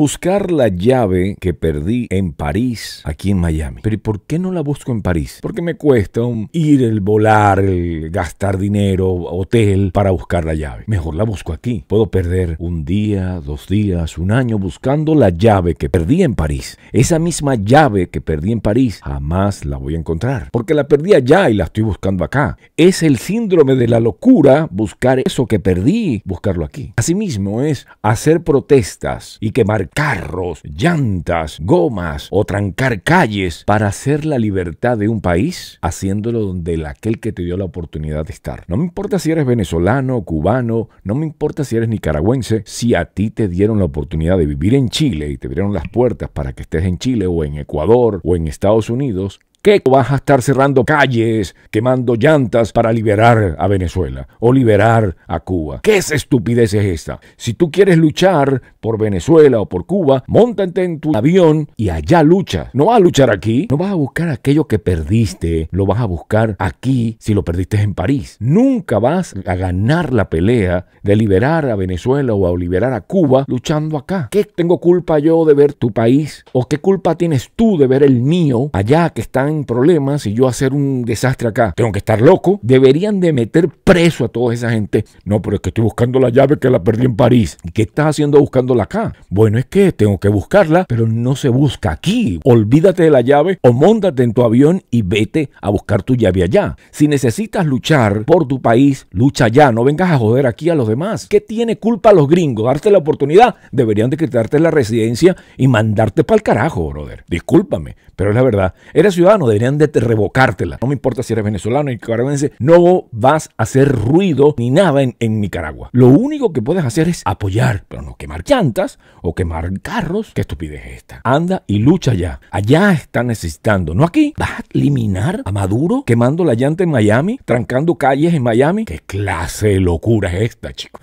Buscar la llave que perdí en París, aquí en Miami. Pero por qué no la busco en París? Porque me cuesta ir, el volar, gastar dinero, hotel para buscar la llave. Mejor la busco aquí. Puedo perder un día, dos días, un año buscando la llave que perdí en París. Esa misma llave que perdí en París jamás la voy a encontrar. Porque la perdí allá y la estoy buscando acá. Es el síndrome de la locura buscar eso que perdí, buscarlo aquí. Asimismo es hacer protestas y quemar carros, llantas, gomas o trancar calles para hacer la libertad de un país haciéndolo donde el, aquel que te dio la oportunidad de estar. No me importa si eres venezolano, cubano, no me importa si eres nicaragüense, si a ti te dieron la oportunidad de vivir en Chile y te abrieron las puertas para que estés en Chile o en Ecuador o en Estados Unidos, qué vas a estar cerrando calles, quemando llantas para liberar a Venezuela o liberar a Cuba? ¿Qué estupidez es esta? Si tú quieres luchar por Venezuela o por Cuba, montate en tu avión y allá lucha. No vas a luchar aquí, no vas a buscar aquello que perdiste, lo vas a buscar aquí si lo perdiste en París. Nunca vas a ganar la pelea de liberar a Venezuela o liberar a Cuba luchando acá. ¿Qué tengo culpa yo de ver tu país? ¿O qué culpa tienes tú de ver el mío allá que están un problemas y yo hacer un desastre acá. Tengo que estar loco. Deberían de meter preso a toda esa gente. No, pero es que estoy buscando la llave que la perdí en París. ¿Y qué estás haciendo buscándola acá? Bueno, es que tengo que buscarla, pero no se busca aquí. Olvídate de la llave o móntate en tu avión y vete a buscar tu llave allá. Si necesitas luchar por tu país, lucha allá. No vengas a joder aquí a los demás. ¿Qué tiene culpa a los gringos? Darte la oportunidad. Deberían de quitarte la residencia y mandarte para el carajo, brother. Discúlpame, pero es la verdad. Eres ciudadano deberían de revocártela. No me importa si eres venezolano, nicaragüense, no vas a hacer ruido ni nada en, Nicaragua. Lo único que puedes hacer es apoyar, pero no quemar llantas o quemar carros. Qué estupidez es esta. Anda y lucha ya. Allá está necesitando, no aquí. ¿Vas a eliminar a Maduro quemando la llanta en Miami, trancando calles en Miami? ¿Qué clase de locura es esta, chicos?